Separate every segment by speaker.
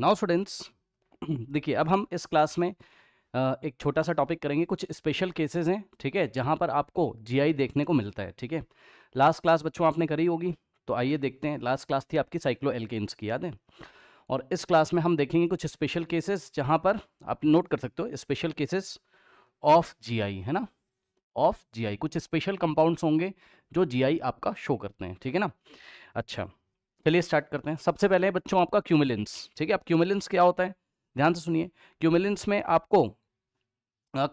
Speaker 1: Now students देखिए अब हम इस क्लास में एक छोटा सा टॉपिक करेंगे कुछ स्पेशल केसेस हैं ठीक है जहाँ पर आपको जीआई देखने को मिलता है ठीक है लास्ट क्लास बच्चों आपने करी होगी तो आइए देखते हैं लास्ट क्लास थी आपकी साइक्लो एल्केन्स की याद है और इस क्लास में हम देखेंगे कुछ स्पेशल केसेस जहाँ पर आप नोट कर सकते हो स्पेशल केसेस ऑफ जी है ना ऑफ जी कुछ स्पेशल कंपाउंड्स होंगे जो जी आपका शो करते हैं ठीक है ना अच्छा चलिए स्टार्ट करते हैं सबसे पहले बच्चों आपका क्यूमिलेंस ठीक है आप क्यूमिलेंस क्या होता है ध्यान से सुनिए क्यूमिलेंस में आपको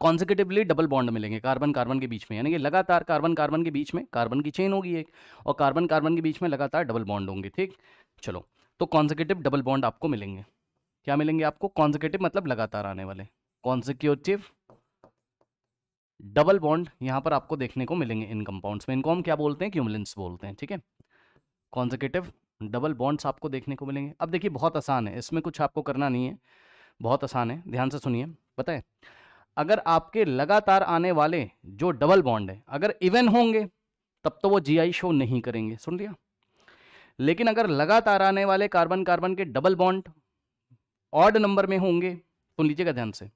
Speaker 1: कॉन्जिकेटिवली डबल बॉन्ड मिलेंगे कार्बन कार्बन के बीच में यानी कि लगातार कार्बन कार्बन के बीच में कार्बन की चेन होगी एक और कार्बन कार्बन के बीच में लगातार डबल बॉन्ड होंगे ठीक चलो तो कॉन्जिकेटिव डबल बॉन्ड आपको मिलेंगे क्या मिलेंगे आपको कॉन्जिकेटिव मतलब लगातार आने वाले कॉन्जिक्यूटिव डबल बॉन्ड यहाँ पर आपको देखने को मिलेंगे इन कंपाउंड्स में इनको हम क्या बोलते हैं क्यूमिलेंस बोलते हैं ठीक है कॉन्जिकेटिव डबल बॉन्ड्स आपको देखने को मिलेंगे अब देखिए बहुत आसान है इसमें कुछ आपको करना नहीं है बहुत आसान है ध्यान से सुनिए पता है अगर आपके लगातार आने वाले जो डबल बॉन्ड है अगर इवन होंगे तब तो वो जीआई शो नहीं करेंगे सुन लिया लेकिन अगर लगातार आने वाले कार्बन कार्बन के डबल बॉन्ड ऑड नंबर में होंगे सुन लीजिएगा ध्यान से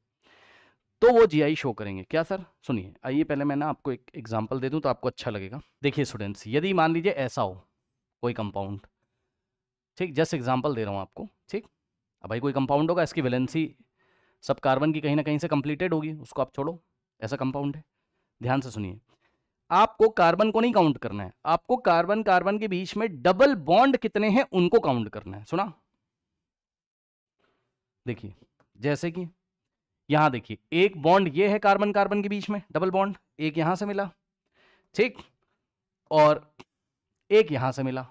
Speaker 1: तो वो जीआई शो करेंगे क्या सर सुनिए आइए पहले मैं ना आपको एक एग्जाम्पल दे दूँ तो आपको अच्छा लगेगा देखिए स्टूडेंट्स यदि मान लीजिए ऐसा हो कोई कंपाउंड ठीक जस्ट एग्जाम्पल दे रहा हूँ आपको ठीक अब भाई कोई कंपाउंड होगा इसकी वैलेंसी सब कार्बन की कहीं ना कहीं से कंप्लीटेड होगी उसको आप छोड़ो ऐसा कंपाउंड है ध्यान से सुनिए आपको कार्बन को नहीं काउंट करना है आपको कार्बन कार्बन के बीच में डबल बॉन्ड कितने हैं उनको काउंट करना है सुना देखिए जैसे कि यहां देखिए एक बॉन्ड ये है कार्बन कार्बन के बीच में डबल बॉन्ड एक यहां से मिला ठीक और एक यहां से मिला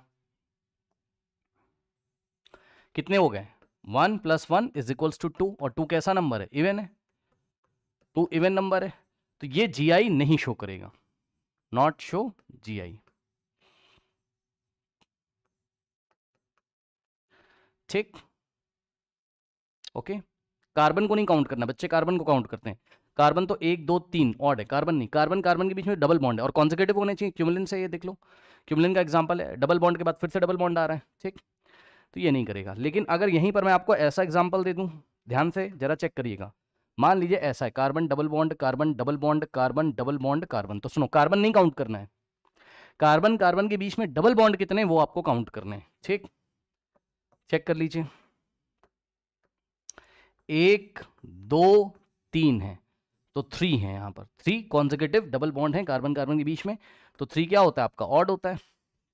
Speaker 1: कितने हो गए one plus one is equals to two और टू कैसा नंबर है इवन है टू इवन नंबर है तो ये जीआई नहीं शो करेगा नॉट शो जीआई ठीक ओके कार्बन को नहीं काउंट करना बच्चे कार्बन को काउंट करते हैं कार्बन तो एक दो तीन ऑड है कार्बन नहीं कार्बन कार्बन के बीच में डबल बॉन्ड है और कॉन्जिकेटिव होने चाहिए क्यूमलिन से ये देख लो क्यूमलिन का एग्जाम्पल है डबल बॉन्ड के बाद फिर से डबल बॉन्ड आ रहा है ठीक तो ये नहीं करेगा लेकिन अगर यहीं पर मैं आपको ऐसा एग्जाम्पल दे दूँ ध्यान से ज़रा चेक करिएगा मान लीजिए ऐसा है carbon double bond carbon double bond carbon double bond carbon तो सुनो कार्बन नहीं काउंट करना है कार्बन कार्बन के बीच में डबल बॉन्ड कितने वो आपको काउंट करने हैं ठीक चेक कर लीजिए एक दो तीन है तो थ्री है यहां पर थ्री कॉन्जिकेटिव डबल बॉन्ड है कार्बन कार्बन के बीच में तो थ्री क्या होता है आपका ऑड होता है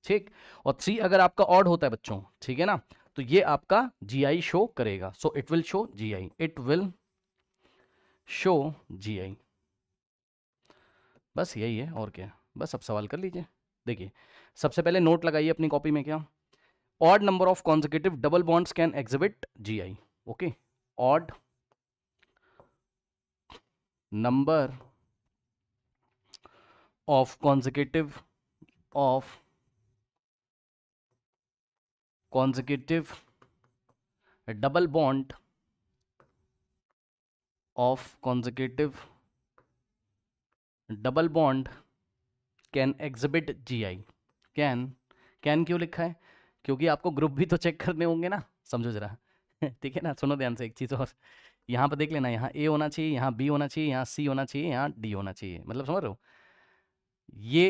Speaker 1: ठीक और थ्री अगर आपका ऑड होता है बच्चों ठीक है ना तो ये आपका आई शो करेगा so it will show G I it will show G I बस यही है और क्या बस अब सवाल कर लीजिए देखिए सबसे पहले नोट लगाइए अपनी कॉपी में क्या odd number of consecutive double bonds can exhibit I okay odd number of consecutive of consecutive double bond of consecutive double bond can exhibit I can can क्यों लिखा है क्योंकि आपको ग्रुप भी तो चेक करने होंगे ना समझो जरा ठीक है ना सुनो ध्यान से एक चीज़ और यहाँ पर देख लेना यहाँ ए होना चाहिए यहाँ बी होना चाहिए यहाँ सी होना चाहिए यहाँ डी होना चाहिए मतलब समझ रहे हो ये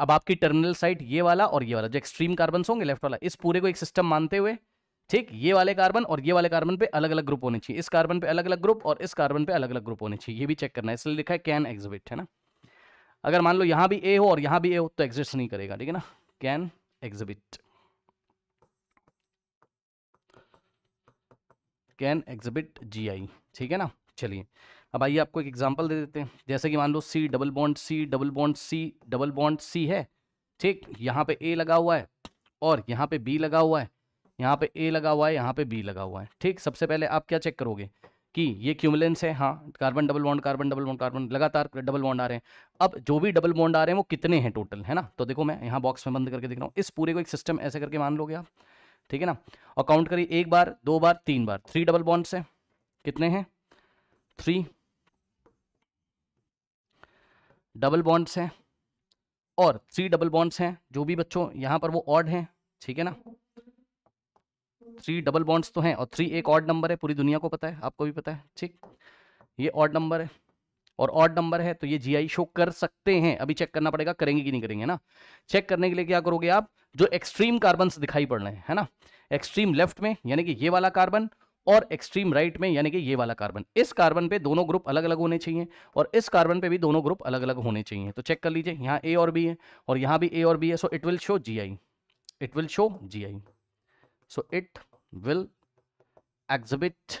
Speaker 1: अब आपकी टर्मिनल साइट ये वाला और ये वाला जो एक्सट्रीम कार्बन होंगे लेफ्ट वाला इस पूरे को एक सिस्टम मानते हुए ठीक ये वाले कार्बन और ये वाले कार्बन पे अलग अलग ग्रुप होने चाहिए इस कार्बन पे अलग अलग ग्रुप और इस कार्बन पे अलग अलग ग्रुप होने चाहिए ये भी चेक करना है इसलिए लिखा है कैन एग्जिबिट है ना अगर मान लो यहां भी ए हो और यहां भी ए हो तो एग्जिस्ट नहीं करेगा ठीक है ना can exhibit can exhibit G I ठीक है ना चलिए अब आइए आपको एक एग्जाम्पल दे देते हैं जैसे कि मान लो C double bond C double bond C double bond C है ठीक यहाँ पे ए लगा हुआ है और यहाँ पे बी लगा हुआ है यहाँ पे ए लगा हुआ है यहाँ पे बी लगा हुआ है ठीक सबसे पहले आप क्या चेक करोगे कि ये क्यूमुलेंस है हाँ carbon double bond carbon double bond carbon लगातार डबल बॉन्ड आ रहे हैं अब जो भी डबल बॉन्ड आ रहे हैं वो कितने हैं टोटल है ना तो देखो मैं यहाँ बॉक्स में बंद करके देख रहा हूँ इस पूरे को एक सिस्टम ऐसे करके मान लोगे आप ठीक है ना और काउंट करिए एक बार दो बार तीन बार थ्री डबल बॉन्ड्स हैं कितने हैं थ्री डबल बॉन्ड्स हैं और थ्री डबल बॉन्ड्स हैं जो भी बच्चों यहाँ पर वो ऑड हैं ठीक है ना थ्री डबल बॉन्ड्स तो हैं और थ्री एक ऑड नंबर है पूरी दुनिया को पता है आपको भी पता है ठीक ये ऑड नंबर है और ऑड नंबर है तो ये जीआई शो कर सकते हैं अभी चेक करना पड़ेगा करेंगे कि नहीं करेंगे ना चेक करने के लिए क्या करोगे आप जो एक्सट्रीम कार्बन दिखाई पड़ रहे हैं है ना एक्सट्रीम लेफ्ट में यानी कि ये वाला कार्बन और एक्सट्रीम राइट में यानी कि ये वाला कार्बन इस कार्बन पे दोनों ग्रुप अलग अलग होने चाहिए और इस कार्बन पे भी दोनों ग्रुप अलग अलग होने चाहिए तो चेक कर लीजिए यहाँ ए और बी है और यहाँ भी ए और बी है so it will show G I it will show G I so it will exhibit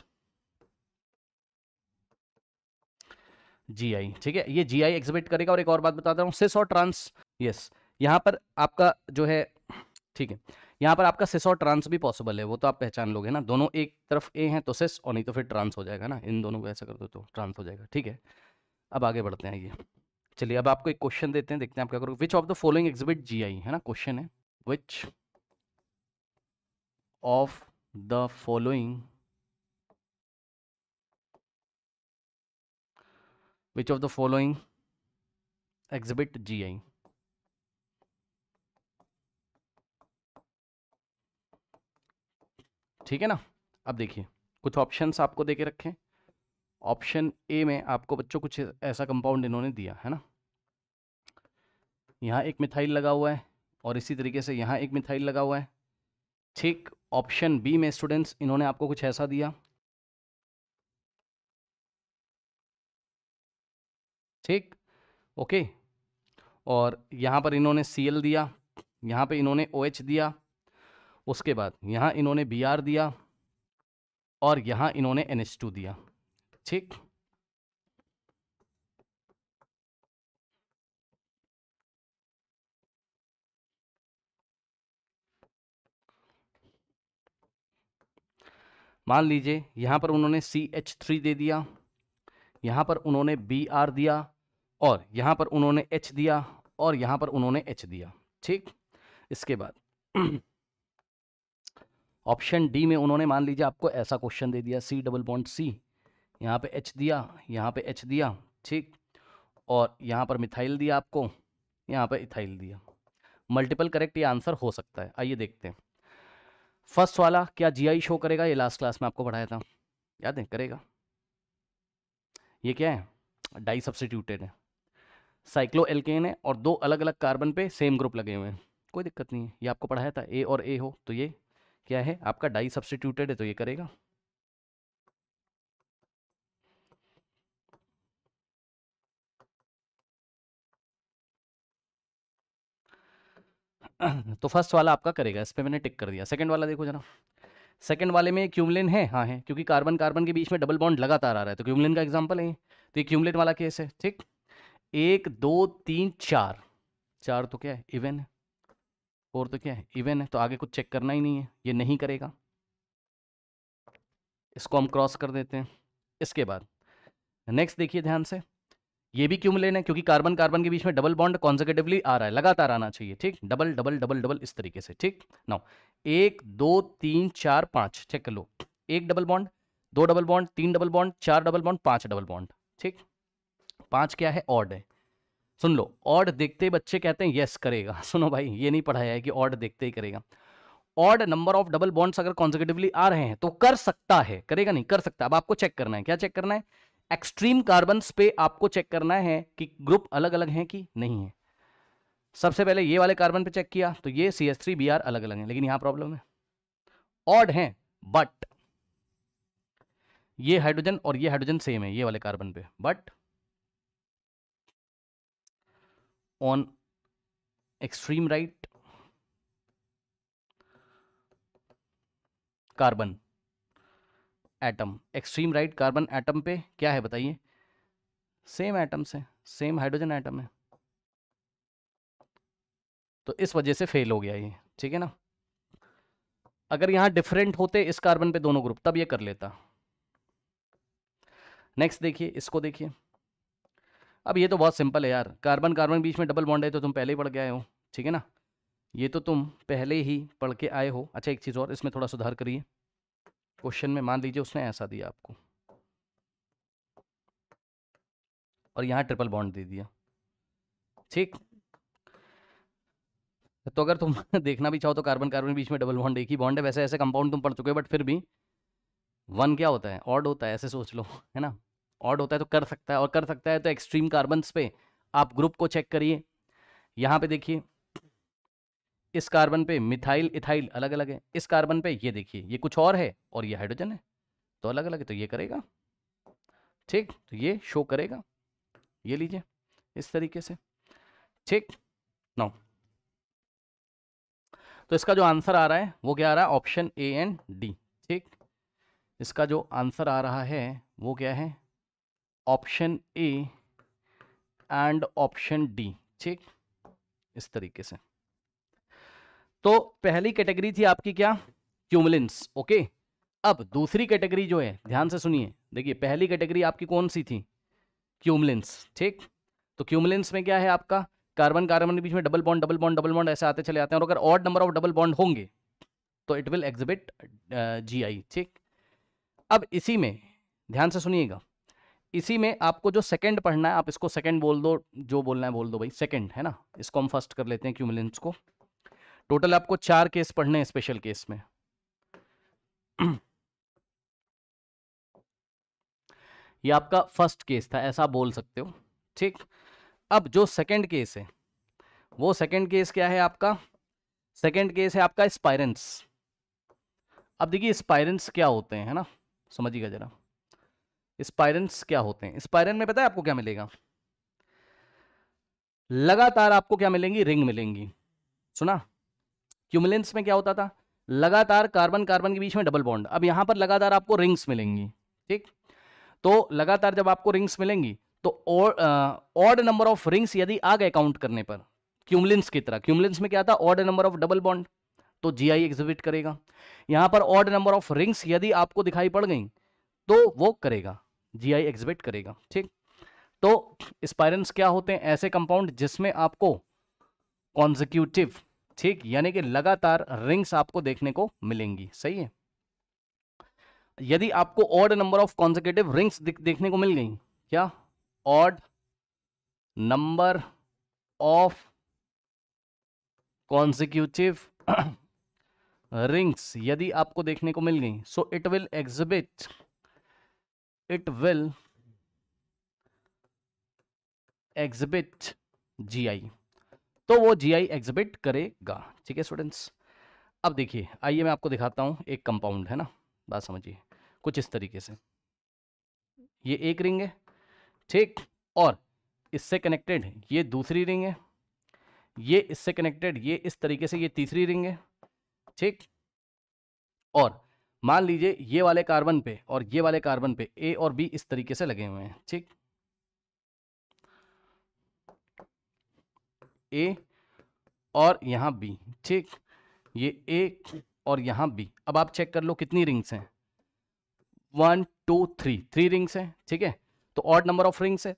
Speaker 1: G I ठीक है ये जी आई एग्जिबिट करेगा और एक और बात बताता हूँ सिस और ट्रांस यस यहाँ पर आपका जो है ठीक है यहाँ पर आपका सिस और ट्रांस भी पॉसिबल है वो तो आप पहचान लोगे ना दोनों एक तरफ ए हैं तो सिस और नहीं तो फिर ट्रांस हो जाएगा ना इन दोनों को ऐसा कर दो तो ट्रांस हो जाएगा ठीक है अब आगे बढ़ते हैं ये चलिए अब आपको एक क्वेश्चन देते हैं देखते हैं आप क्या करोगे which of the following exhibit G I है ना क्वेश्चन है which of the following which of the following exhibit G I ठीक है ना अब देखिए कुछ ऑप्शंस आपको दे के रखें ऑप्शन ए में आपको बच्चों कुछ ऐसा कंपाउंड इन्होंने दिया है ना यहाँ एक मिथाइल लगा हुआ है और इसी तरीके से यहाँ एक मिथाइल लगा हुआ है ठीक ऑप्शन बी में स्टूडेंट्स इन्होंने आपको कुछ ऐसा दिया ठीक ओके और यहाँ पर इन्होंने सी दिया यहाँ पे इन्होंने ओ OH दिया उसके बाद यहाँ इन्होंने बी आर दिया और यहाँ इन्होंने एन टू दिया ठीक मान लीजिए यहाँ पर उन्होंने सी एच थ्री दे दिया यहाँ पर उन्होंने बी आर दिया और यहाँ पर उन्होंने एच दिया और यहाँ पर उन्होंने एच दिया ठीक इसके बाद ऑप्शन डी में उन्होंने मान लीजिए आपको ऐसा क्वेश्चन दे दिया सी डबल बॉन्ड सी यहाँ पे एच दिया यहाँ पे एच दिया ठीक और यहाँ पर मिथाइल दिया आपको यहाँ पर इथाइल दिया मल्टीपल करेक्ट ये आंसर हो सकता है आइए देखते हैं फर्स्ट वाला क्या जीआई शो करेगा ये लास्ट क्लास में आपको पढ़ाया था याद है करेगा ये क्या है डाई सब्सटीट्यूटेड है साइक्लो एल्केन है और दो अलग अलग कार्बन पे सेम ग्रुप लगे हुए हैं कोई दिक्कत नहीं है ये आपको पढ़ाया था ए और ए हो तो ये क्या है आपका डाई सब्सटीट्यूटेड है तो ये करेगा तो फर्स्ट वाला आपका करेगा इस पर मैंने टिक कर दिया सेकंड वाला देखो जरा सेकंड वाले में क्यूमलिन है हाँ है क्योंकि कार्बन कार्बन के बीच में डबल बॉन्ड लगातार आ रहा है तो क्यूमलिन का एग्जाम्पल है तो ये क्यूमलिन वाला केस है ठीक एक दो तीन चार चार तो क्या है इवन है और तो क्या है इवन है तो आगे कुछ चेक करना ही नहीं है ये नहीं करेगा इसको हम क्रॉस कर देते हैं इसके बाद नेक्स्ट देखिए ध्यान से ये भी क्यों लेना है क्योंकि कार्बन कार्बन के बीच में डबल बॉन्ड कॉन्जिकेटिवली आ रहा है लगातार आना चाहिए ठीक डबल डबल डबल डबल इस तरीके से ठीक नौ एक दो तीन चार पांच चेक कर लो एक डबल बॉन्ड दो डबल बॉन्ड तीन डबल बॉन्ड चार डबल बॉन्ड पांच डबल बॉन्ड ठीक पांच क्या है ऑड है सुन लो ऑड देखते ही बच्चे कहते हैं यस करेगा सुनो भाई ये नहीं पढ़ाया है कि ऑड देखते ही करेगा odd number of double bonds अगर कॉन्जिकेटिवली आ रहे हैं तो कर सकता है करेगा नहीं कर सकता अब आपको चेक करना है क्या चेक करना है एक्सट्रीम कार्बन पे आपको चेक करना है कि ग्रुप अलग अलग हैं कि नहीं है सबसे पहले ये वाले कार्बन पे चेक किया तो ये C S three B R अलग अलग है लेकिन यहां प्रॉब्लम है ऑड है बट ये हाइड्रोजन और ये हाइड्रोजन सेम है ये वाले कार्बन पे but on extreme right carbon atom extreme right carbon atom पे क्या है बताइए सेम atoms है सेम हाइड्रोजन एटम है तो इस वजह से फेल हो गया ये ठीक है ना अगर यहां डिफरेंट होते इस कार्बन पे दोनों ग्रुप तब ये कर लेता नेक्स्ट देखिए इसको देखिए अब ये तो बहुत सिंपल है यार कार्बन कार्बन बीच में डबल बॉन्ड है तो तुम पहले ही पढ़ के आए हो ठीक है ना ये तो तुम पहले ही पढ़ के आए हो अच्छा एक चीज़ और इसमें थोड़ा सुधार करिए क्वेश्चन में मान लीजिए उसने ऐसा दिया आपको और यहाँ ट्रिपल बॉन्ड दे दिया ठीक तो अगर तुम देखना भी चाहो तो कार्बन कार्बन बीच में डबल बॉन्ड एक ही बॉन्ड है वैसे ऐसे कंपाउंड तुम पढ़ चुके हो बट फिर भी वन क्या होता है ऑड होता है ऐसे सोच लो है ना ऑड होता है तो कर सकता है और कर सकता है तो एक्सट्रीम कार्बन्स पे आप ग्रुप को चेक करिए यहाँ पे देखिए इस कार्बन पे मिथाइल इथाइल अलग अलग है इस कार्बन पे ये देखिए ये कुछ और है और ये हाइड्रोजन है तो अलग अलग है तो ये करेगा ठीक तो ये शो करेगा ये लीजिए इस तरीके से ठीक नौ तो इसका जो आंसर आ रहा है वो क्या आ रहा है ऑप्शन ए एंड डी ठीक इसका जो आंसर आ रहा है वो क्या है option A and option D ठीक इस तरीके से तो पहली कैटेगरी थी आपकी क्या क्यूमलिंस ओके अब दूसरी कैटेगरी जो है ध्यान से सुनिए देखिए पहली कैटेगरी आपकी कौन सी थी क्यूमलिंस ठीक तो क्यूमलिंस में क्या है आपका कार्बन कार्बन के बीच में double bond double bond double bond ऐसे आते चले आते हैं और अगर odd number of double bond होंगे तो it will exhibit G I ठीक अब इसी में ध्यान से सुनिएगा इसी में आपको जो सेकंड पढ़ना है आप इसको सेकंड बोल दो जो बोलना है बोल दो भाई सेकंड है ना इसको हम फर्स्ट कर लेते हैं क्यूमिलेंस को टोटल आपको चार केस पढ़ने हैं स्पेशल केस में ये आपका फर्स्ट केस था ऐसा बोल सकते हो ठीक अब जो सेकंड केस है वो सेकंड केस क्या है आपका सेकंड केस है आपका स्पायरेंस अब देखिए स्पायरेंस क्या होते हैं है ना समझिएगा जरा स्पायरेंट्स क्या होते हैं स्पायरन में पता है आपको क्या मिलेगा लगातार आपको क्या मिलेंगी रिंग मिलेंगी सुना क्यूमुलेंस में क्या होता था लगातार कार्बन कार्बन के बीच में डबल बॉन्ड अब यहां पर लगातार आपको रिंग्स मिलेंगी ठीक तो लगातार जब आपको रिंग्स मिलेंगी तो ऑड नंबर ऑफ रिंग्स यदि आ गए काउंट करने पर क्यूमलेंस की तरह क्यूमलेंस में क्या था odd number of double bond तो जी आई एग्जिबिट करेगा यहां पर ऑड नंबर ऑफ रिंग्स यदि आपको दिखाई पड़ गई तो वो करेगा जीआई एग्जिबिट करेगा ठीक तो स्पायरेंस क्या होते हैं ऐसे कंपाउंड जिसमें आपको कॉन्जिक्यूटिव ठीक यानी कि लगातार रिंग्स आपको देखने को मिलेंगी सही है यदि आपको odd number of consecutive rings देखने को मिल गई क्या odd number of consecutive rings यदि आपको देखने को मिल गई so it will exhibit it will exhibit GI तो वो आई एग्जिबिट करेगा ठीक है स्टूडेंट्स अब देखिए आइए मैं आपको दिखाता हूं एक कंपाउंड है ना बात समझिए कुछ इस तरीके से ये एक रिंग है ठीक और इससे कनेक्टेड ये दूसरी रिंग है ये इससे कनेक्टेड ये इस तरीके से ये तीसरी रिंग है ठीक और मान लीजिए ये वाले कार्बन पे और ये वाले कार्बन पे ए और बी इस तरीके से लगे हुए हैं ठीक ए और यहां बी ठीक ये ए और यहां बी अब आप चेक कर लो कितनी रिंग्स हैं one two three three rings हैं ठीक है तो ऑड नंबर ऑफ रिंग्स है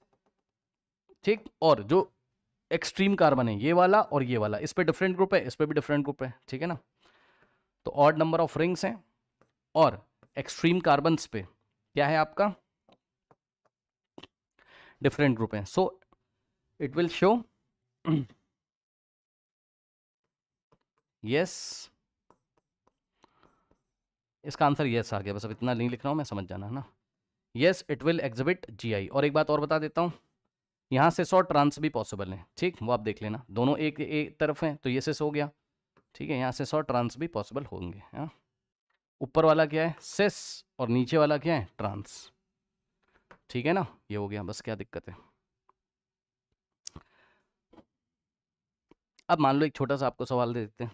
Speaker 1: ठीक और जो एक्सट्रीम कार्बन है ये वाला और ये वाला इस पर डिफरेंट ग्रुप है इस पर भी डिफरेंट ग्रुप है ठीक है ना तो ऑड नंबर ऑफ रिंग्स हैं और एक्सट्रीम कार्बन्स पे क्या है आपका डिफरेंट ग्रुप है so it will show yes इसका आंसर यस आ गया बस अब इतना नहीं लिख रहा हूं मैं समझ जाना है ना yes it will exhibit GI और एक बात और बता देता हूं यहां से सौ ट्रांस भी पॉसिबल है ठीक वो आप देख लेना दोनों एक एक तरफ हैं तो ये से हो गया ठीक है यहां से सौ ट्रांस भी पॉसिबल होंगे हाँ ऊपर वाला क्या है सेस और नीचे वाला क्या है ट्रांस ठीक है ना ये हो गया बस क्या दिक्कत है अब मान लो एक छोटा सा आपको सवाल दे देते हैं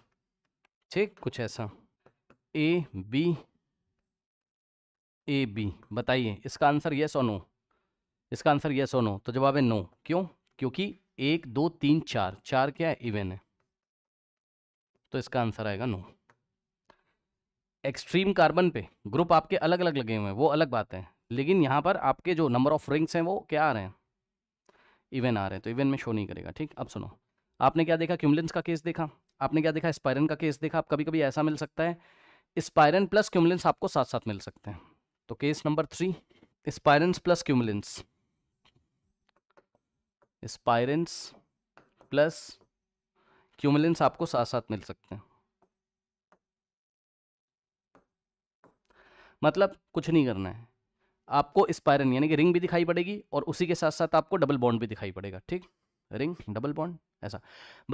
Speaker 1: ठीक कुछ ऐसा ए बी ए बी बताइए इसका आंसर यस और नो इसका आंसर यस और नो तो जवाब है नो क्यों क्योंकि एक दो तीन चार चार क्या है इवेन है तो इसका आंसर आएगा नो एक्सट्रीम कार्बन पे ग्रुप आपके अलग अलग लगे हुए हैं वो अलग बात है लेकिन यहाँ पर आपके जो नंबर ऑफ रिंग्स हैं वो क्या आ रहे हैं इवन आ रहे हैं तो इवन में शो नहीं करेगा ठीक अब सुनो आपने क्या देखा क्यूमलेंस का केस देखा आपने क्या देखा स्पायरन का केस देखा आप कभी कभी ऐसा मिल सकता है स्पायरन प्लस क्यूमलेंस आपको साथ साथ मिल सकते हैं तो case number three spiranes plus cumulenes spiranes plus cumulenes आपको साथ साथ मिल सकते हैं मतलब कुछ नहीं करना है आपको स्पायरन यानी कि रिंग भी दिखाई पड़ेगी और उसी के साथ साथ आपको डबल बॉन्ड भी दिखाई पड़ेगा ठीक रिंग डबल बॉन्ड ऐसा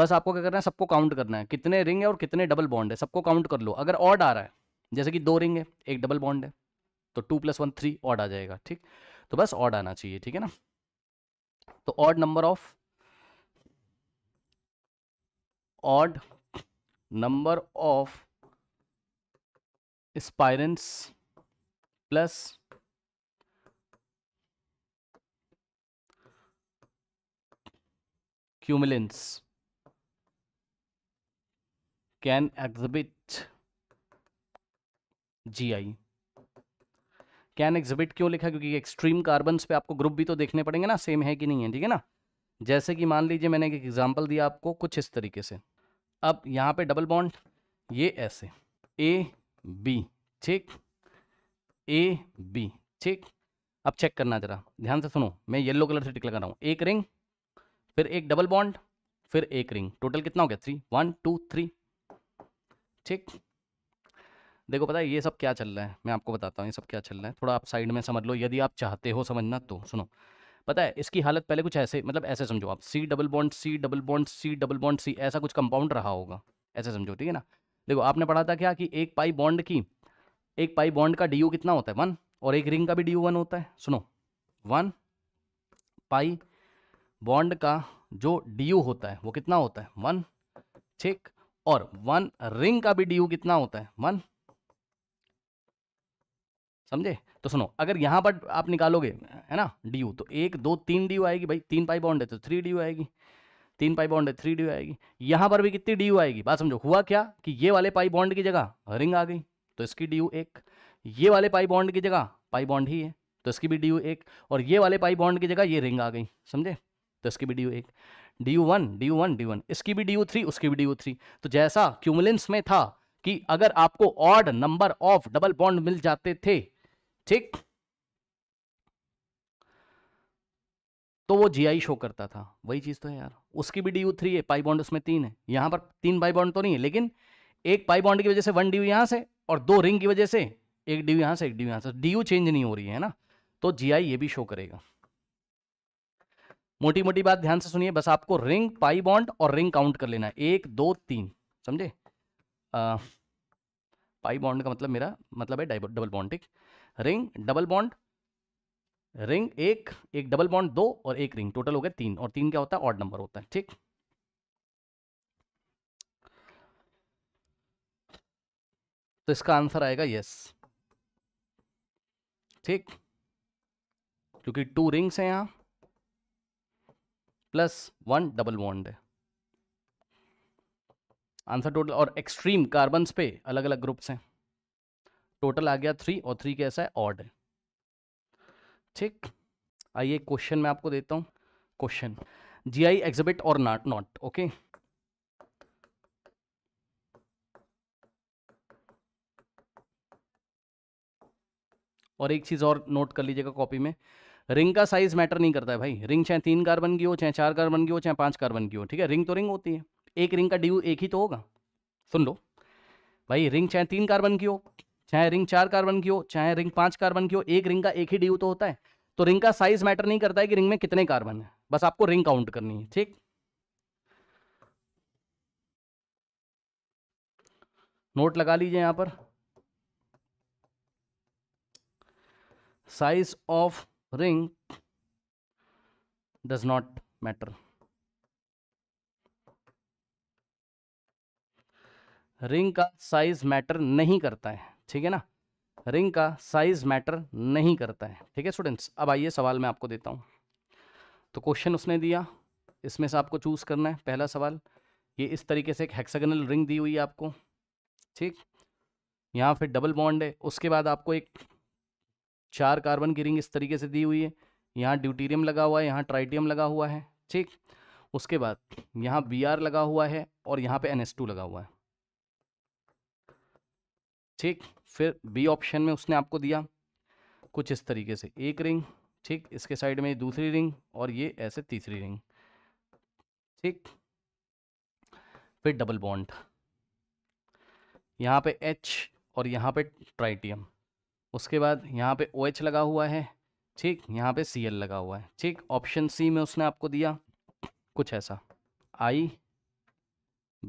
Speaker 1: बस आपको क्या करना है सबको काउंट करना है कितने रिंग है और कितने डबल बॉन्ड है सबको काउंट कर लो अगर ऑड आ रहा है जैसे कि दो रिंग है एक डबल बॉन्ड है तो two plus one three odd आ जाएगा ठीक तो बस ऑड आना चाहिए ठीक है ना तो odd number of odd number of spiranes plus can can G I can exhibit क्यों लिखा क्योंकि एक्सट्रीम कार्बन पे आपको ग्रुप भी तो देखने पड़ेंगे ना सेम है कि नहीं है ठीक है ना जैसे कि मान लीजिए मैंने एक एग्जांपल दिया आपको कुछ इस तरीके से अब यहां पे डबल बॉन्ड ये ऐसे ए बी ठीक ए बी ठीक अब चेक करना जरा ध्यान से सुनो मैं येलो कलर से टिक लगा रहा हूँ एक रिंग फिर एक डबल बॉन्ड फिर एक रिंग टोटल कितना हो गया थ्री वन टू थ्री ठीक देखो पता है ये सब क्या चल रहा है मैं आपको बताता हूँ ये सब क्या चल रहा है थोड़ा आप साइड में समझ लो यदि आप चाहते हो समझना तो सुनो पता है इसकी हालत पहले कुछ ऐसे मतलब ऐसे समझो आप C double bond C double bond C double bond C ऐसा कुछ कंपाउंड रहा होगा ऐसे समझो ठीक है ना देखो आपने पढ़ा था क्या कि एक पाई बॉन्ड की एक पाई बॉन्ड का डी कितना होता है वन और एक रिंग का भी डी यू वन होता है सुनो वन पाई बॉन्ड का जो डी होता है वो कितना होता है वन ठीक और वन रिंग का भी डी कितना होता है वन समझे तो सुनो अगर यहां पर आप निकालोगे है ना डी तो एक दो तीन डी आएगी भाई तीन पाई बॉन्ड है तो थ्री डी आएगी तीन पाई बॉन्ड है थ्री डी आएगी यहां पर भी कितनी डी आएगी बात समझो हुआ क्या कि ये वाले पाई बॉन्ड की जगह रिंग आ गई तो इसकी डी एक ये वाले पाई बॉन्ड की जगह पाई बॉन्ड ही है तो इसकी भी डी एक और ये वाले पाई बॉन्ड की जगह ये रिंग आ गई समझे तो इसकी भी डी एक D U one D U one D one इसकी भी डी यू थ्री उसकी भी डी यू थ्री तो जैसा क्यूमुलेंस में था कि अगर आपको odd number of double bond मिल जाते थे ठीक तो वो जी आई शो करता था वही चीज़ तो है यार उसकी भी डी यू थ्री है पाई बॉन्ड उसमें तीन है यहां पर तीन पाई बॉन्ड तो नहीं है लेकिन एक पाई बॉन्ड की वजह से वन डी यू यहां से और दो रिंग की वजह से एक डी यहां से एक डी यहां से डी चेंज नहीं हो रही है ना तो जी ये भी शो करेगा मोटी मोटी बात ध्यान से सुनिए बस आपको रिंग पाई बॉन्ड और रिंग काउंट कर लेना है एक दो तीन समझे पाई बॉन्ड का मतलब मेरा मतलब है डबल बॉन्ड ठीक रिंग डबल बॉन्ड रिंग एक एक डबल बॉन्ड दो और एक रिंग टोटल हो गया तीन और तीन क्या होता है ऑड नंबर होता है ठीक तो इसका आंसर आएगा यस ठीक क्योंकि टू रिंग्स हैं यहां प्लस वन डबल बॉन्ड है आंसर टोटल और एक्सट्रीम कार्बन पे अलग अलग ग्रुप्स हैं टोटल आ गया थ्री और थ्री कैसा है ऑड है ठीक आइए क्वेश्चन मैं आपको देता हूं क्वेश्चन जी आई एग्जिबिट और नॉट नॉट ओके और एक चीज़ और नोट कर लीजिएगा कॉपी में रिंग का साइज मैटर नहीं करता है भाई रिंग चाहे तीन कार्बन की हो चाहे चार कार्बन की हो चाहे पांच कार्बन की हो ठीक है रिंग तो रिंग होती है एक रिंग का ड्यू एक ही तो होगा सुन लो भाई रिंग चाहे तीन कार्बन की हो चाहे रिंग चार कार्बन की हो चाहे रिंग पांच कार्बन की हो एक रिंग का एक ही ड्यू तो होता है तो रिंग का साइज मैटर नहीं करता है कि रिंग में कितने कार्बन है बस आपको रिंग काउंट करनी है ठीक नोट लगा लीजिए यहां पर size of ring does not matter ring का साइज मैटर नहीं करता है ठीक है ना रिंग का साइज मैटर नहीं करता है ठीक है स्टूडेंट्स अब आइए सवाल मैं आपको देता हूँ तो क्वेश्चन उसने दिया इसमें से आपको चूज़ करना है पहला सवाल ये इस तरीके से एक हेक्सागनल रिंग दी हुई है आपको ठीक यहाँ फिर डबल बॉन्ड है उसके बाद आपको एक चार कार्बन की रिंग इस तरीके से दी हुई है यहाँ ड्यूटीरियम लगा हुआ है यहाँ ट्राइटियम लगा हुआ है ठीक उसके बाद यहाँ बी आर लगा हुआ है और यहाँ पे एन एस टू लगा हुआ है ठीक फिर बी ऑप्शन में उसने आपको दिया कुछ इस तरीके से एक रिंग ठीक इसके साइड में दूसरी रिंग और ये ऐसे तीसरी रिंग ठीक फिर डबल बॉन्ड यहाँ पे एच और यहाँ पे ट्राइटियम उसके बाद यहाँ पे ओ OH लगा हुआ है ठीक यहाँ पे सी लगा हुआ है ठीक ऑप्शन सी में उसने आपको दिया कुछ ऐसा आई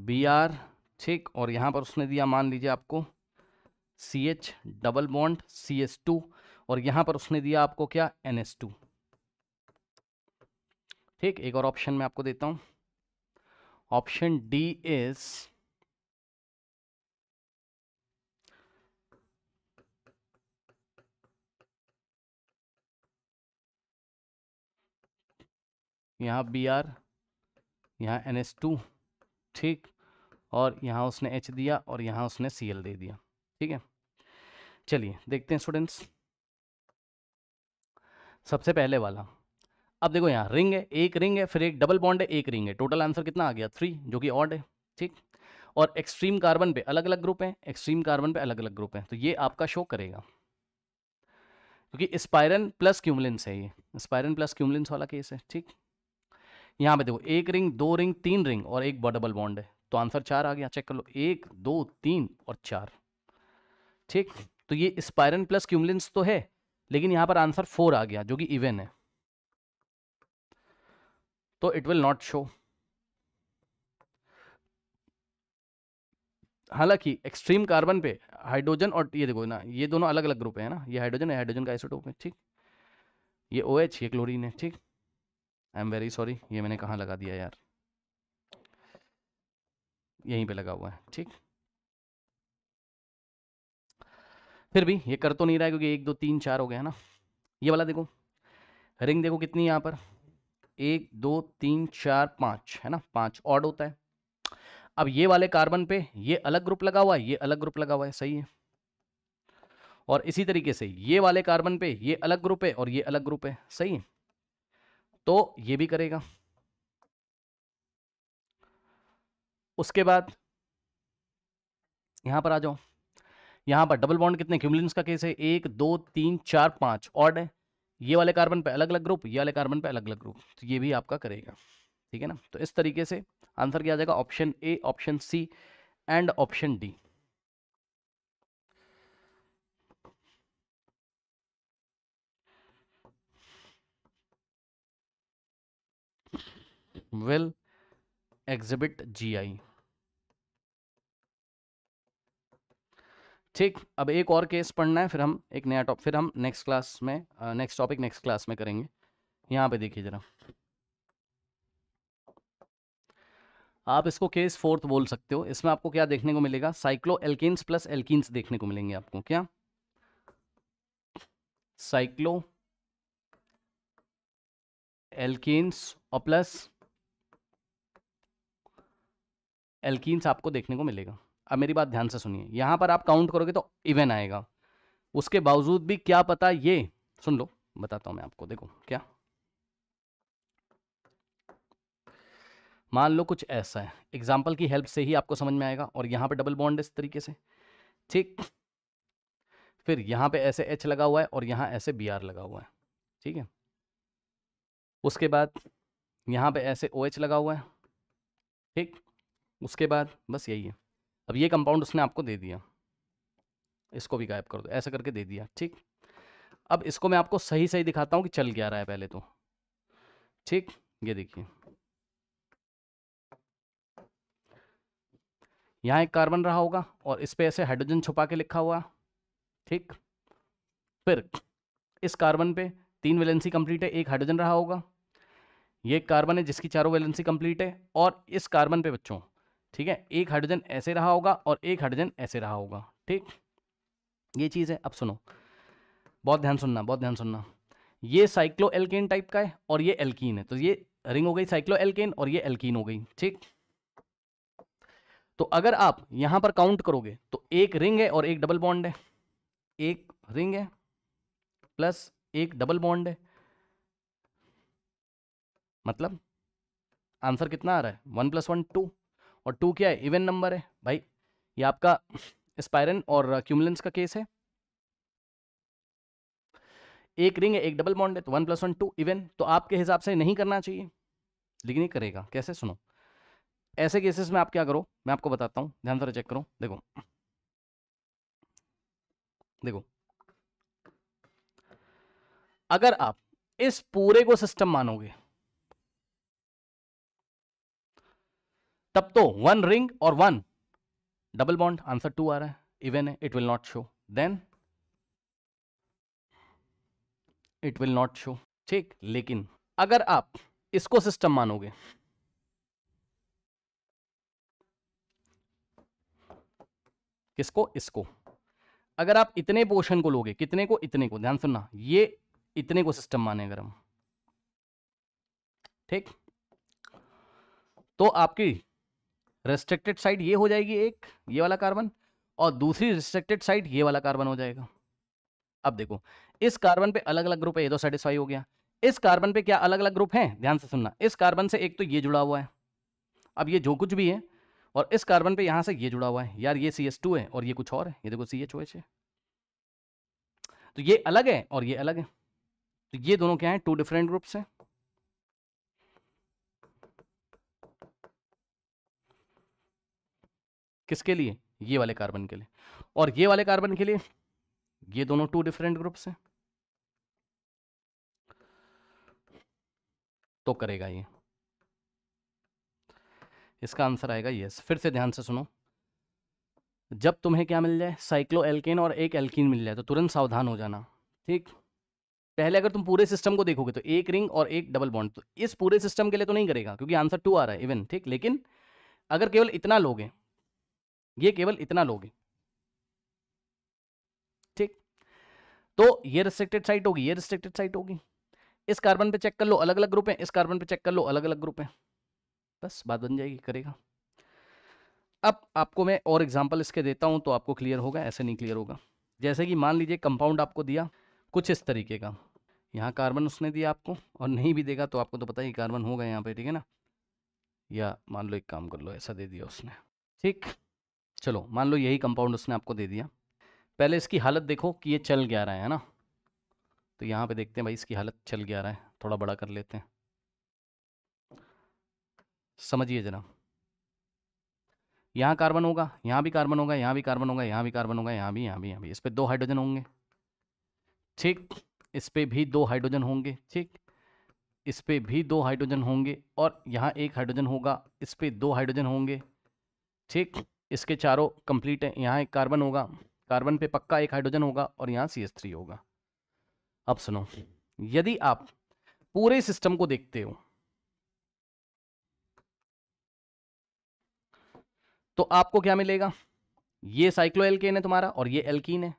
Speaker 1: बी आर ठीक और यहाँ पर उसने दिया मान लीजिए आपको C H double bond C S two और यहाँ पर उसने दिया आपको क्या एन एस टू ठीक एक और ऑप्शन मैं आपको देता हूँ ऑप्शन डी इज़ यहाँ बी आर यहाँ एन एस टू ठीक और यहाँ उसने एच दिया और यहाँ उसने सी एल दे दिया ठीक है चलिए देखते हैं स्टूडेंट्स सबसे पहले वाला अब देखो यहाँ रिंग है एक रिंग है फिर एक डबल बॉन्ड है एक रिंग है टोटल आंसर कितना आ गया थ्री जो कि ऑड है ठीक और एक्सट्रीम कार्बन पे अलग अलग ग्रुप हैं एक्सट्रीम कार्बन पे अलग अलग ग्रुप हैं तो ये आपका शो करेगा क्योंकि स्पायरन प्लस क्यूमलिन्स है ये स्पायरन प्लस क्यूमलिन्स वाला केस है ठीक यहाँ पे देखो एक रिंग दो रिंग तीन रिंग और एक डबल बॉन्ड है तो आंसर चार आ गया चेक कर लो एक दो तीन और चार ठीक तो ये स्पायरन प्लस क्यूमलिन्स तो है लेकिन यहाँ पर आंसर फोर आ गया जो कि इवेन है तो इट विल नॉट शो हालांकि एक्सट्रीम कार्बन पे हाइड्रोजन और ये देखो ना ये दोनों अलग अलग ग्रुप है ना ये हाइड्रोजन है हाइड्रोजन का आइसोटोप है ठीक ये ओ OH, एच ये क्लोरीन है ठीक आई एम वेरी सॉरी ये मैंने कहाँ लगा दिया यार यहीं पे लगा हुआ है ठीक फिर भी ये कर तो नहीं रहा है क्योंकि एक दो तीन चार हो गया ना ये वाला देखो रिंग देखो कितनी यहाँ पर एक दो तीन चार पाँच है ना पाँच ऑड होता है अब ये वाले कार्बन पे ये अलग ग्रुप लगा हुआ है ये अलग ग्रुप लगा हुआ है सही है और इसी तरीके से ये वाले कार्बन पे ये अलग ग्रुप है और ये अलग ग्रुप है सही है तो ये भी करेगा उसके बाद यहां पर आ जाओ यहां पर डबल बॉन्ड कितने क्यूमुलिंस का केस है एक दो तीन चार पांच ऑड है ये वाले कार्बन पे अलग अलग ग्रुप ये वाले कार्बन पे अलग अलग ग्रुप तो ये भी आपका करेगा ठीक है ना तो इस तरीके से आंसर क्या आ जाएगा option A option C and option D will exhibit GI ठीक अब एक और केस पढ़ना है फिर हम एक नया टॉप फिर हम नेक्स्ट क्लास में नेक्स्ट टॉपिक नेक्स्ट क्लास में करेंगे यहाँ पे देखिए जरा आप इसको केस फोर्थ बोल सकते हो इसमें आपको क्या देखने को मिलेगा साइक्लो एल्किन्स प्लस एल्किन्स देखने को मिलेंगे आपको क्या साइक्लो एल्किन्स और प्लस एल्कीन्स आपको देखने को मिलेगा अब मेरी बात ध्यान से सुनिए यहाँ पर आप काउंट करोगे तो इवन आएगा उसके बावजूद भी क्या पता ये सुन लो बताता हूँ मैं आपको देखो क्या मान लो कुछ ऐसा है एग्जाम्पल की हेल्प से ही आपको समझ में आएगा और यहाँ पे डबल बॉन्ड इस तरीके से ठीक फिर यहाँ पे ऐसे एच लगा हुआ है और यहाँ ऐसे बी आर लगा हुआ है ठीक है उसके बाद यहाँ पे ऐसे ओ OH एच लगा हुआ है ठीक उसके बाद बस यही है अब ये कंपाउंड उसने आपको दे दिया इसको भी गायब कर दो ऐसा करके दे दिया ठीक अब इसको मैं आपको सही सही दिखाता हूँ कि चल क्या रहा है पहले तो ठीक ये देखिए यहाँ एक कार्बन रहा होगा और इस पर ऐसे हाइड्रोजन छुपा के लिखा हुआ ठीक फिर इस कार्बन पे तीन वैलेंसी कंप्लीट है एक हाइड्रोजन रहा होगा ये कार्बन है जिसकी चारों वैलेंसी कंप्लीट है और इस कार्बन पे बच्चों ठीक है एक हाइड्रोजन ऐसे रहा होगा और एक हाइड्रोजन ऐसे रहा होगा ठीक ये चीज़ है अब सुनो बहुत ध्यान सुनना बहुत ध्यान सुनना ये साइक्लो एल्केन टाइप का है और ये एल्कीन है तो ये रिंग हो गई साइक्लो एल्केन और ये एल्कीन हो गई ठीक तो अगर आप यहां पर काउंट करोगे तो एक रिंग है और एक डबल बॉन्ड है एक रिंग है प्लस एक डबल बॉन्ड है मतलब आंसर कितना आ रहा है वन प्लस वन टू और टू क्या है इवन नंबर है भाई ये आपका स्पायरन और क्यूमलेंस का केस है एक रिंग है एक डबल बॉन्ड है तो one plus one two even तो आपके हिसाब से नहीं करना चाहिए लेकिन ये करेगा कैसे सुनो ऐसे केसेस में आप क्या करो मैं आपको बताता हूं ध्यान से चेक करो देखो देखो अगर आप इस पूरे को सिस्टम मानोगे तब तो वन रिंग और one double bond answer two आ रहा है इवन है it will not show then it will not show ठीक लेकिन अगर आप इसको सिस्टम मानोगे किसको इसको अगर आप इतने पोर्शन को लोगे कितने को इतने को ध्यान सुनना ये इतने को सिस्टम माने अगर हम ठीक तो आपकी रेस्ट्रिक्टेड साइड ये हो जाएगी एक ये वाला कार्बन और दूसरी रिस्ट्रिक्टेड साइड ये वाला कार्बन हो जाएगा अब देखो इस कार्बन पे अलग अलग ग्रुप है ये तो सेटिस्फाई हो गया इस कार्बन पे क्या अलग अलग ग्रुप हैं ध्यान से सुनना इस कार्बन से एक तो ये जुड़ा हुआ है अब ये जो कुछ भी है और इस कार्बन पे यहाँ से ये जुड़ा हुआ है यार ये सी है और ये कुछ और है ये देखो सी एच है तो ये अलग है और ये अलग है तो ये दोनों क्या है टू डिफरेंट ग्रुप्स हैं किसके लिए ये वाले कार्बन के लिए और ये वाले कार्बन के लिए ये दोनों टू डिफरेंट ग्रुप्स हैं तो करेगा ये इसका आंसर आएगा यस फिर से ध्यान से सुनो जब तुम्हें क्या मिल जाए साइक्लो एल्केन और एक एल्कीन मिल जाए तो तुरंत सावधान हो जाना ठीक पहले अगर तुम पूरे सिस्टम को देखोगे तो एक रिंग और एक डबल बॉन्ड तो इस पूरे सिस्टम के लिए तो नहीं करेगा क्योंकि आंसर टू आ रहा है इवन ठीक लेकिन अगर केवल इतना लोगे ये केवल इतना लोगे ठीक तो ये रिस्ट्रिक्टेड साइट होगी ये रिस्ट्रिक्टेड साइट होगी इस कार्बन पे चेक कर लो अलग अलग ग्रुप है इस कार्बन पे चेक कर लो अलग अलग ग्रुप है बस बात बन जाएगी करेगा अब आपको मैं और एग्जाम्पल इसके देता हूं तो आपको क्लियर होगा ऐसे नहीं क्लियर होगा जैसे कि मान लीजिए कंपाउंड आपको दिया कुछ इस तरीके का यहाँ कार्बन उसने दिया आपको और नहीं भी देगा तो आपको तो पता ही कार्बन होगा यहाँ पे ठीक है ना या मान लो एक काम कर लो ऐसा दे दिया उसने ठीक चलो मान लो यही कंपाउंड उसने आपको दे दिया पहले इसकी हालत देखो कि ये चल गया रहा है ना तो यहाँ पे देखते हैं भाई इसकी हालत चल गया रहा है थोड़ा बड़ा कर लेते हैं समझिए जना यहाँ कार्बन होगा यहाँ भी कार्बन होगा यहाँ भी कार्बन होगा यहाँ भी कार्बन होगा यहाँ भी यहाँ भी यहाँ भी इस पर दो हाइड्रोजन होंगे ठीक इस पर भी दो हाइड्रोजन होंगे ठीक इस पर भी दो हाइड्रोजन होंगे और यहाँ एक हाइड्रोजन होगा इस पर दो हाइड्रोजन होंगे ठीक इसके चारों कंप्लीट हैं यहाँ एक कार्बन होगा कार्बन पे पक्का एक हाइड्रोजन होगा और यहाँ सी एस थ्री होगा अब सुनो यदि आप पूरे सिस्टम को देखते हो तो आपको क्या मिलेगा ये साइक्लो एल्केन है तुम्हारा और ये एल्कीन है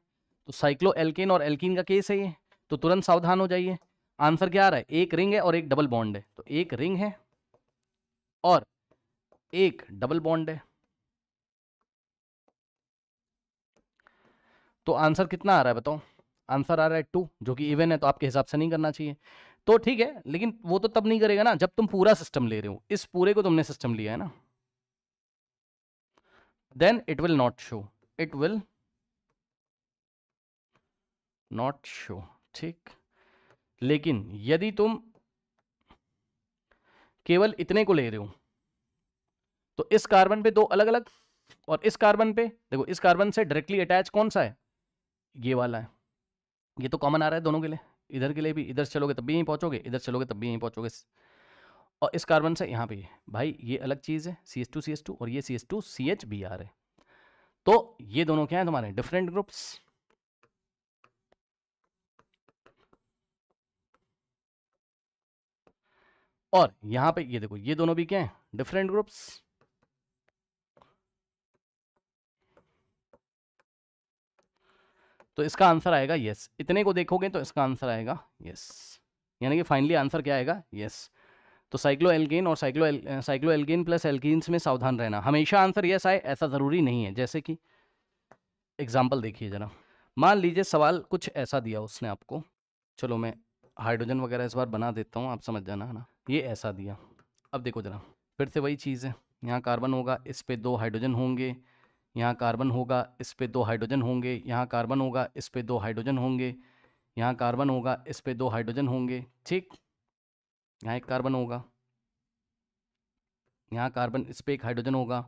Speaker 1: तो साइक्लो एल्केन और एल्कीन का केस है ये तो तुरंत सावधान हो जाइए आंसर क्या आ रहा है एक रिंग है और एक डबल बॉन्ड है तो एक रिंग है और एक डबल बॉन्ड है तो आंसर कितना आ रहा है बताओ आंसर आ रहा है टू जो कि इवन है तो आपके हिसाब से नहीं करना चाहिए तो ठीक है लेकिन वो तो तब नहीं करेगा ना जब तुम पूरा सिस्टम ले रहे हो इस पूरे को तुमने सिस्टम लिया है ना then it will not show it will not show ठीक लेकिन यदि तुम केवल इतने को ले रहे हो तो इस कार्बन पे दो अलग अलग और इस कार्बन पे देखो इस कार्बन से डायरेक्टली अटैच कौन सा है ये वाला है ये तो कॉमन आ रहा है दोनों के लिए इधर के लिए भी इधर चलोगे तब भी यहीं पहुँचोगे इधर चलोगे तब भी यहीं पहुँचोगे और इस कार्बन से यहाँ पर भाई ये अलग चीज़ है C S two C S two और ये C S two C H B R है तो ये दोनों क्या है तुम्हारे डिफरेंट ग्रुप्स और यहां पे ये देखो ये दोनों भी क्या है डिफरेंट ग्रुप्स तो इसका आंसर आएगा यस इतने को देखोगे तो इसका आंसर आएगा यस यानी कि फाइनली आंसर क्या आएगा यस तो साइक्लो एल्गेन और cyclo al, cycloalkane plus alkanes में सावधान रहना हमेशा आंसर यस आए ऐसा ज़रूरी नहीं है जैसे कि एग्जाम्पल देखिए ज़रा मान लीजिए सवाल कुछ ऐसा दिया उसने आपको चलो मैं हाइड्रोजन वगैरह इस बार बना देता हूँ आप समझ जाना है ना ये ऐसा दिया अब देखो ज़रा फिर से वही चीज़ है यहाँ कार्बन होगा इस पर दो हाइड्रोजन होंगे यहाँ कार्बन होगा इस पे दो हाइड्रोजन होंगे यहाँ कार्बन होगा इस पे दो हाइड्रोजन होंगे यहाँ कार्बन होगा इस पे दो हाइड्रोजन होंगे ठीक यहाँ एक कार्बन होगा यहाँ कार्बन इस पे एक हाइड्रोजन होगा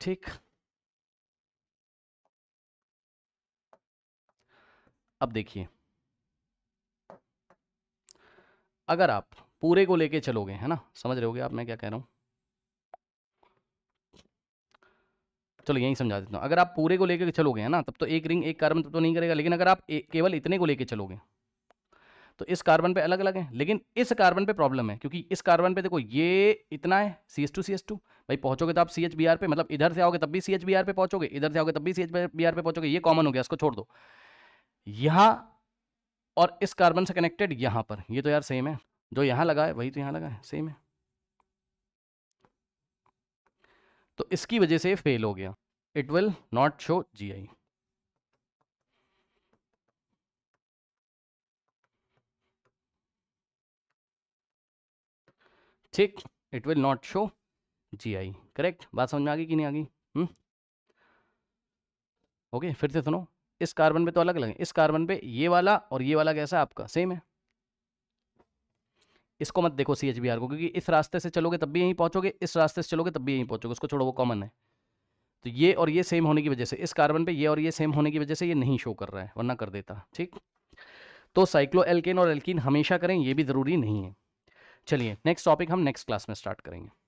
Speaker 1: ठीक अब देखिए अगर आप पूरे को लेके चलोगे है ना समझ रहे होगे आप मैं क्या कह रहा हूँ चलो यहीं समझा देता हूँ अगर आप पूरे को लेकर चलोगे है ना तब तो एक रिंग एक कार्बन तो नहीं करेगा लेकिन अगर आप केवल इतने को लेकर चलोगे तो इस कार्बन पे अलग अलग है लेकिन इस कार्बन पे प्रॉब्लम है क्योंकि इस कार्बन पे देखो ये इतना है C S two C S two भाई पहुंचोगे तो आप सी एच बी आर पे मतलब इधर से आओगे तब भी सी एच बी आर पे पहुंचोगे इधर से आओगे तब भी सी एच बी आर पे पहुंचोगे ये कॉमन हो गया इसको छोड़ दो यहाँ और इस कार्बन से कनेक्टेड यहाँ पर ये तो यार सेम है जो यहाँ लगा है वही तो यहाँ लगा है सेम है तो इसकी वजह से फेल हो गया it will not show G I ठीक it will not show G I correct बात समझ में आ गई कि नहीं आ गई ओके हम्म। फिर से सुनो इस कार्बन पे तो अलग अलग है इस कार्बन पे ये वाला और ये वाला कैसा है आपका सेम है इसको मत देखो सी एच बी आर को क्योंकि इस रास्ते से चलोगे तब भी यहीं पहुँचोगे इस रास्ते से चलोगे तब भी यहीं पहुँचोगे उसको छोड़ो वो कॉमन है तो ये और ये सेम होने की वजह से इस कार्बन पे ये और ये सेम होने की वजह से ये नहीं शो कर रहा है वरना कर देता ठीक तो साइक्लो एल्केन और एल्किन हमेशा करें ये भी ज़रूरी नहीं है चलिए नेक्स्ट टॉपिक हम नेक्स्ट क्लास में स्टार्ट करेंगे